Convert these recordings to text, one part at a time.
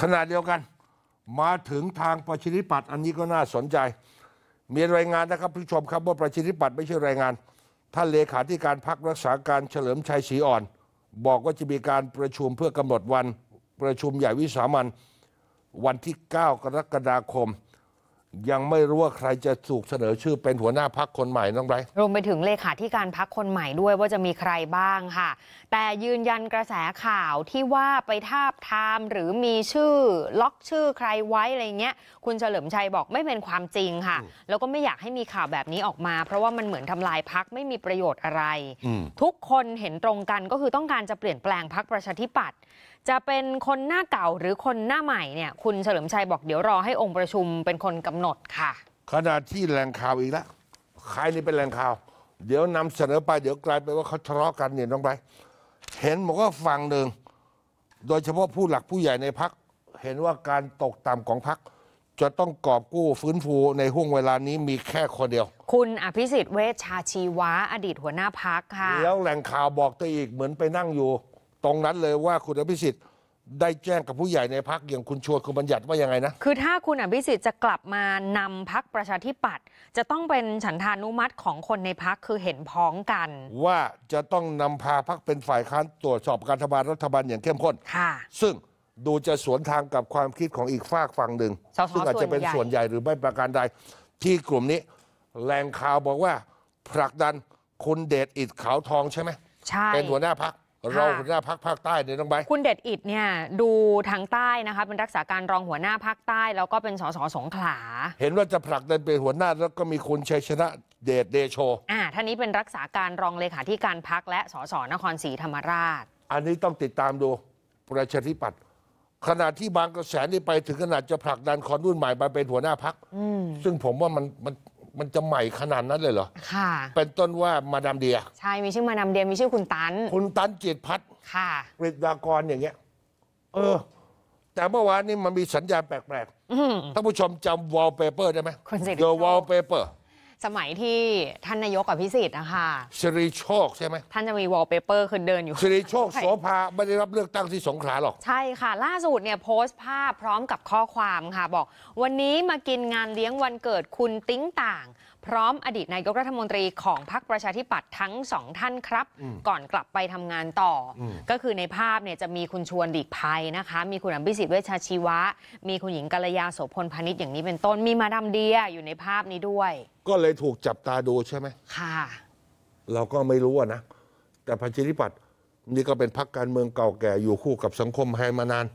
ขณะเดียวกันมาถึงทางประชิธิปัตย์อันนี้ก็น่าสนใจ มีรายงานนะครับผู้ชมครับว่าประชิธิปัตย์ไม่ใช่รายงาน ท่านเลขาธิการพักรักษาการเฉลิมชัยศรีอ่อน บอกว่าจะมีการประชุมเพื่อกำหนดวันประชุมใหญ่วิสามันวันที่ 9 กรกฎาคมยังไม่รู้ว่าใครจะถูกเสนอชื่อเป็นหัวหน้าพักคนใหม่น้องไบรท์รวมไปถึงเลขาธิการพักคนใหม่ด้วยว่าจะมีใครบ้างค่ะ แต่ยืนยันกระแสข่าวที่ว่าไปทาบทาม หรือมีชื่อล็อกชื่อใครไว้อะไรเงี้ยคุณเฉลิมชัยบอกไม่เป็นความจริงค่ะ แล้วก็ไม่อยากให้มีข่าวแบบนี้ออกมา เพราะว่ามันเหมือนทำลายพักไม่มีประโยชน์อะไร ทุกคนเห็นตรงกันก็คือต้องการจะเปลี่ยนแปลงพักประชาธิปัตย์จะเป็นคนหน้าเก่าหรือคนหน้าใหม่เนี่ยคุณเฉลิมชัยบอกเดี๋ยวรอให้องค์ประชุม เป็นคนกำหนดนดค่ะขณะที่แหล่งข่าวอีกแล้วใครนี่เป็นแหล่งข่าว เดี๋ยวนำเสนอไปเดี๋ยวกลายเป็นว่าเขาทะเลาะกันเนี่ยน้องไป เห็นบอกว่าฝั่งหนึ่ง โดยเฉพาะผู้หลักผู้ใหญ่ในพัก เห็นว่าการตกต่ำของพัก จะต้องกอบกู้ฟื้นฟูในห่วงเวลานี้มีแค่คนเดียว คุณอภิสิทธิ์เวชชาชีวะอดีตหัวหน้าพักค่ะแล้วแหล่งข่าวบอกตัวอีกเหมือนไปนั่งอยู่ ตรงนั้นเลยว่าคุณอภิสิทธิ์ได้แจ้งกับผู้ใหญ่ในพักอย่างคุณชวนคุณบัญญัติว่ายังไงนะ คือถ้าคุณอภิสิทธิ์จะกลับมานำพักประชาธิปัตย์จะต้องเป็นฉันทานุมัติของคนในพักคือเห็นพ้องกัน ว่าจะต้องนำพาพักเป็นฝ่ายค้านตรวจสอบการทบาลรัฐบาลอย่างเข้มข้น ค่ะ ซึ่งดูจะสวนทางกับความคิดของอีกฝากฝั่งหนึ่งซึ่งอาจจะเป็นส่วนใหญ่ญ่หรือไม่ประการใดที่กลุ่มนี้ แรงข่าวบอกว่าผลักดันคุณเดชอิดขาวทองใช่ไหมใช่เป็นหัวหน้าพักรองหัวหน้าพักภาคใต้เนี่ยต้องไป คุณเด็ดอิดเนี่ยดูทางใต้นะคะเป็นรักษาการรองหัวหน้าภาคใต้แล้วก็เป็นสสสงขลา เห็นว่าจะผลักดันเป็นหัวหน้าแล้วก็มีคุณชัยชนะเดชเดโช อ่าท่านนี้เป็นรักษาการรองเลขาธิการพักและสสนครศรีธรรมราช อันนี้ต้องติดตามดูประชาธิปัตย์ขณะที่บางกระแสนี่ไปถึงขนาดจะผลักดันคนรุ่นใหม่มาเป็นหัวหน้าพักซึ่งผมว่ามันมันมันจะใหม่ขนาดนั้นเลยเหรอ ค่ะ เป็นต้นว่ามาดามเดีย ใช่ มีชื่อมาดามเดีย มีชื่อคุณตันคุณตันจรตพัฒน์ค่ะกฤษดากรอย่างเงี้ย เออ แต่เมื่อวานนี้มันมีสัญญาณแปลกๆท่านผู้ชมจำวอลเปเปอร์ได้ไหมเดอะวอลเปเปอร์สมัยที่ท่านนายกกับพิสิทธิ์นะคะสิริโชคใช่ไหม ท่านจะมีวอลเปเปอร์คือเดินอยู่สิริโชค โสภาไม่ได้รับเลือกตั้งที่สงขลาหรอก ใช่ค่ะ ล่าสุดเนี่ยโพสต์ภาพพร้อมกับข้อความค่ะบอกวันนี้มากินงานเลี้ยงวันเกิดคุณติ้งต่าง พร้อมอดีตนายกรัฐมนตรีของพรรคประชาธิปัตย์ทั้งสองท่านครับ ก่อนกลับไปทำงานต่ออก็คือในภาพเนี่ยจะมีคุณชวนดีกภัยนะคะ มีคุณอภิสิทธิ์เวชชาชีวะ มีคุณหญิงกัลยาโสพลพาณิชย์อย่างนี้เป็นต้นมีมาดามเดียอยู่ในภาพนี้ด้วยก็เลยถูกจับตาดูใช่ไหมค่ะ เราก็ไม่รู้นะ แต่พันธิปัตนี่ก็เป็นพักการเมืองเก่าแก่อยู่คู่กับสังคมไทยมานาน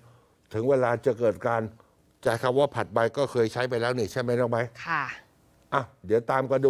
ถึงเวลาจะเกิดการ ใจคำว่าผัดใบก็เคยใช้ไปแล้วนี่ ใช่ไหมน้องใบค่ะอ่ะ เดี๋ยวตามกันดู